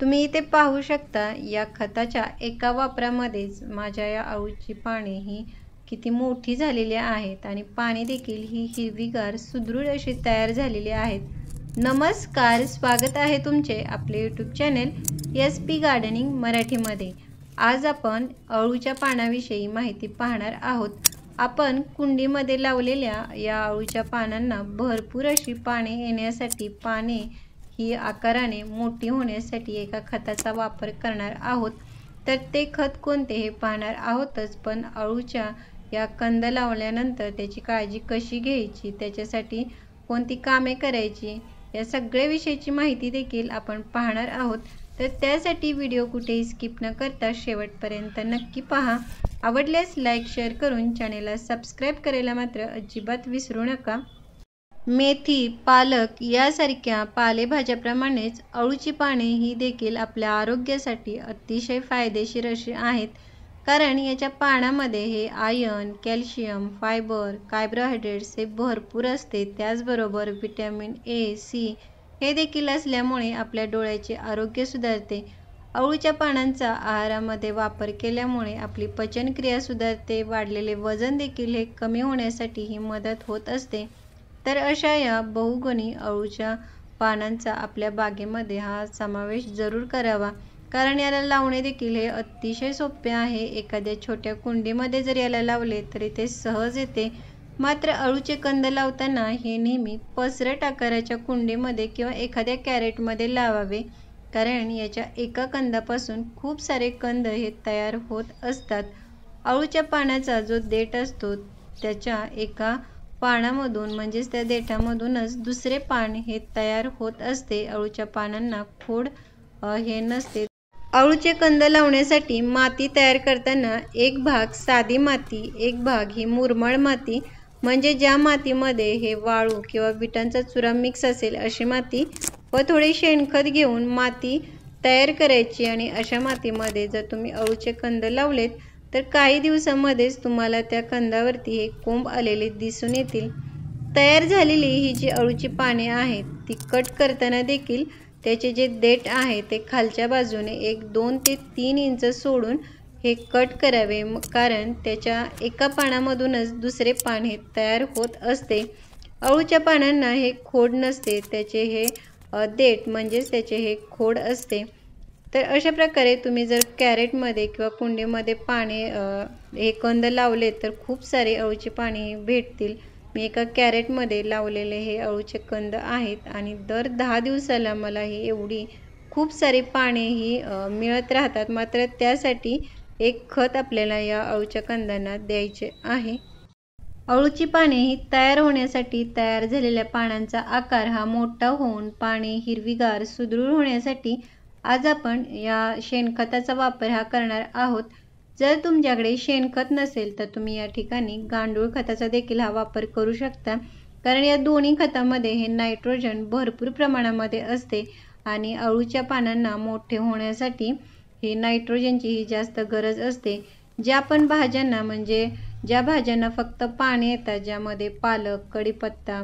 तुम्ही इथे पाहू शकता या खताच्या एका वापरामध्येच माझ्या या आळूची पाने ही किती मोठी झालेली आहेत आणि पाने देखील ही हिरवीगार सुदृढ अशी तयार झालेली आहेत नमस्कार स्वागत आहे तुमचे आपले YouTube channel S P gardening मराठीमध्ये आज आपण अळूच्या पानाविषयी माहिती पाहणार आहोत आपण कुंडीमध्ये लावलेल्या या अळूच्या पानांना भरपूर अशी पाने येण्यासाठी पाने ही आकाराने मोठी होण्यासाठी एका खताचा वापर करणार आहोत तर ते खत कोणते हे पाहणार आहोतच पण अळूच्या या कंद लावल्यानंतर त्याची काळजी कशी घ्यायची त्याच्यासाठी कोणती कामे करायची या सगळ्याविषयीची माहिती देखील आपण पाहणार आहोत तर त्यासाठी व्हिडिओ कुठेही स्किप न करता शेवटपर्यंत नक्की पहा आवडल्यास लाईक शेअर करून चॅनेलला सबस्क्राईब करायला मात्र अजिबात विसरू नका मेथी पालक यासारख्या पालेभाज्याप्रमाणेच अळूची पाने ही देखील आपल्या आरोग्यासाठी अतिशय फायदेशीर अशी आहेत कारण याच्या पाण्यामध्ये हे आयन कॅल्शियम फायबर कार्बोहायड्रेट्स हे भरपूर असते त्याचबरोबर व्हिटॅमिन ए सी हे देखील असल्यामुळे आपल्या डोळ्याचे आरोग्य सुधारते अळूच्या पानांचा आहारामध्ये वापर केल्यामुळे आपली पचनक्रिया सुधारते वाढलेले वजन देखील हे कमी होण्यासाठी ही मदत होत असते तर अशा या बहुगुणी अळूच्या पानांचा आपल्या बागेमध्ये हा समावेश जरूर करावा कारण याला लावणे देखील हे अतिशय सोपे आहे एखाद्या छोट्या कुंडीमध्ये जर याला लावले तरी ते सहज येते मात्र अळूचे कंद लावताना हे नेहमी पसरट आकाराच्या कुंडीमध्ये किंवा एखाद्या कॅरेटमध्ये लावावे कारण याच्या एका कंदापासून खूप सारे कंद हे तयार होत असतात अळूच्या पानाचा जो देठ असतो त्याच्या एका पानामधून म्हणजेच त्या देठामधूनच दुसरे पान हे तयार होत असते अळूच्या पानांना खोड हे नसते अळूचे कंद लावण्यासाठी माती तयार करताना एक भाग साधी माती एक भाग ही मुरमळ माती म्हणजे ज्या मातीमध्ये हे वाळू किंवा विटांचा चुरा मिक्स असेल अशी माती व थोडी शेणखत घेऊन माती तयार करायची आणि अशा मातीमध्ये जर तुम्ही अळूचे कंद लावलेत तर काही दिवसामध्येच तुम्हाला त्या कंदावरती हे कोंब आलेले दिसून येतील तयार झालेली ही जी अळूची पाने आहेत ती कट करताना देखील त्याचे जे देट आहे ते खालच्या बाजूने एक दोन ते तीन इंच सोडून हे कट करावे कारण त्याच्या एका पानामधूनच दुसरे पान हे तयार होत असते अळूच्या पानांना हे खोड नसते त्याचे हे देट म्हणजेच त्याचे हे खोड असते तर अशा प्रकारे तुम्ही जर कॅरेटमध्ये किंवा कुंडीमध्ये पाणी हे कंद लावले तर खूप सारे अळूचे पाणी भेटतील मी एका कॅरेटमध्ये लावलेले हे अळूचे कंद आहेत आणि दर दहा दिवसाला मला ही एवढी खूप सारी पाने ही मिळत राहतात मात्र त्यासाठी एक खत आपल्याला या अळूच्या कंदांना द्यायचे आहे अळूची पाने ही तयार होण्यासाठी तयार झालेल्या पानांचा आकार हा मोठा होऊन पाने हिरवीगार सुदृढ होण्यासाठी आज आपण या शेणखताचा वापर हा करणार आहोत जर तुमच्याकडे शेणखत नसेल तर तुम्ही या ठिकाणी गांडूळ खताचा देखील हा वापर करू शकता कारण या दोन्ही खतामध्ये हे नायट्रोजन भरपूर प्रमाणामध्ये असते आणि अळूच्या पानांना मोठे होण्यासाठी हे नायट्रोजनची ही जास्त गरज असते ज्या पण भाज्यांना म्हणजे ज्या भाज्यांना फक्त पाने येतात ज्यामध्ये पालक कढीपत्ता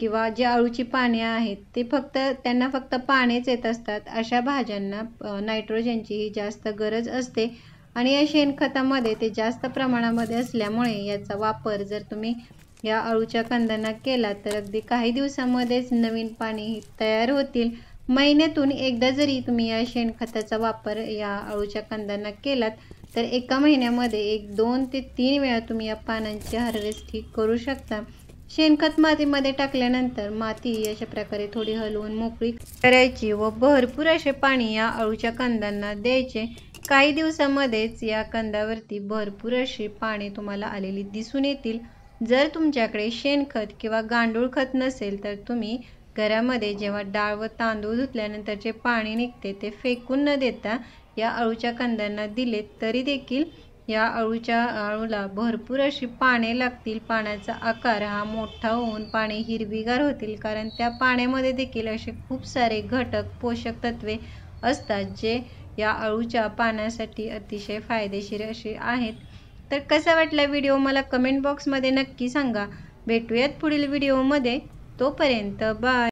किंवा जे अळूची पाने आहेत ते फक्त त्यांना फक्त पानेच येत असतात अशा भाज्यांना नायट्रोजनची ही जास्त गरज असते आणि या शेणखतामध्ये ते जास्त प्रमाणामध्ये असल्यामुळे याचा वापर जर तुम्ही या अळूच्या कंदांना केला तर अगदी काही दिवसामध्येच नवीन पाने तयार होतील महिन्यातून एकदा जरी तुम्ही या शेणखताचा वापर या अळूच्या कंदांना केलात तर एका महिन्यामध्ये एक दोन ते तीन वेळा तुम्ही या पानांची हार्वेस्टिंग करू शकता शेणखत मातीमध्ये टाकल्यानंतर माती अशा प्रकारे थोडी हलवून मोकळी करायची व भरपूर असे पाणी या अळूच्या कंदांना द्यायचे काही दिवसामध्येच या कंदावरती भरपूर असे पाने तुम्हाला आलेली दिसून येतील जर तुमच्याकडे शेणखत किंवा गांडूळ खत नसेल तर तुम्ही घरामध्ये जेव्हा डाळ व तांदूळ धुतल्यानंतर जे पाणी निघते ते फेकून न देता या अळूच्या कांद्यांना दिले तरी देखील या अळूच्या अळूला भरपूर अशी पाने लागतील पाण्याचा आकार हा मोठा होऊन पाने हिरवीगार होतील कारण त्या पाण्यामध्ये देखील असे खूप सारे घटक पोषक तत्वे असतात जे या अळूच्या पाण्यासाठी अतिशय फायदेशीर असे आहेत तर कसा वाटला व्हिडिओ मला कमेंट बॉक्समध्ये नक्की सांगा भेटूयात पुढील व्हिडिओमध्ये तोपर्यंत बाय